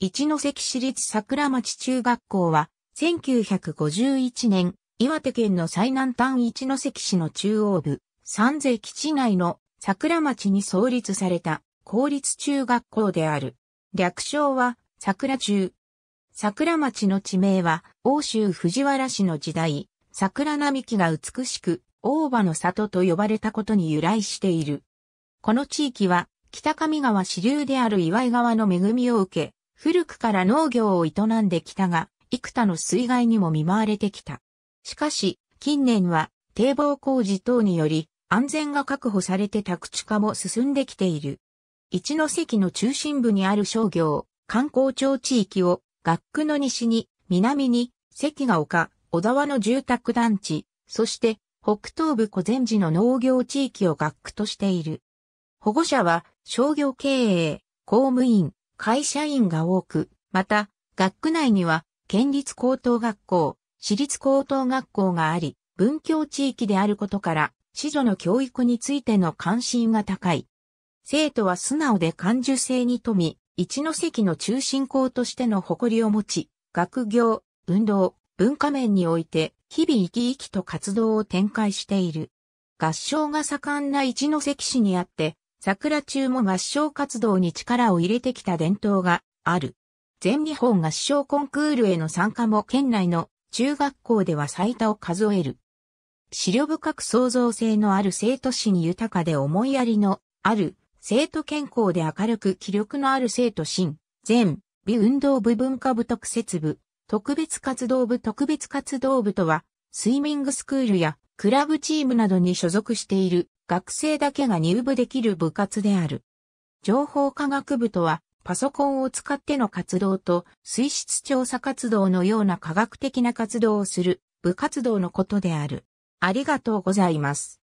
一関市立桜町中学校は、1951年、岩手県の最南端一関市の中央部、三世基地内の桜町に創立された公立中学校である。略称は桜中。桜町の地名は、欧州藤原市の時代、桜並木が美しく、大葉の里と呼ばれたことに由来している。この地域は、北上川支流である岩井川の恵みを受け、古くから農業を営んできたが、幾多の水害にも見舞われてきた。しかし、近年は堤防工事等により安全が確保されて宅地化も進んできている。一関の中心部にある商業、観光庁地域を学区の西に、南に、関ヶ丘、小沢の住宅団地、そして北東部小前寺の農業地域を学区としている。保護者は商業経営、公務員、会社員が多く、また、学区内には、県立高等学校、私立高等学校があり、文教地域であることから、子女の教育についての関心が高い。生徒は素直で感受性に富み、一関の中心校としての誇りを持ち、学業、運動、文化面において、日々生き生きと活動を展開している。合唱が盛んな一関市にあって、桜中も合唱活動に力を入れてきた伝統がある。全日本合唱コンクールへの参加も県内の中学校では最多を数える。資料深く創造性のある生徒心豊かで思いやりのある生徒健康で明るく気力のある生徒心、全美運動部文化部特設部、特別活動部特別活動部とは、スイミングスクールやクラブチームなどに所属している学生だけが入部できる部活である。情報科学部とは、パソコンを使っての活動と、水質調査活動のような科学的な活動をする、部活動のことである。ありがとうございます。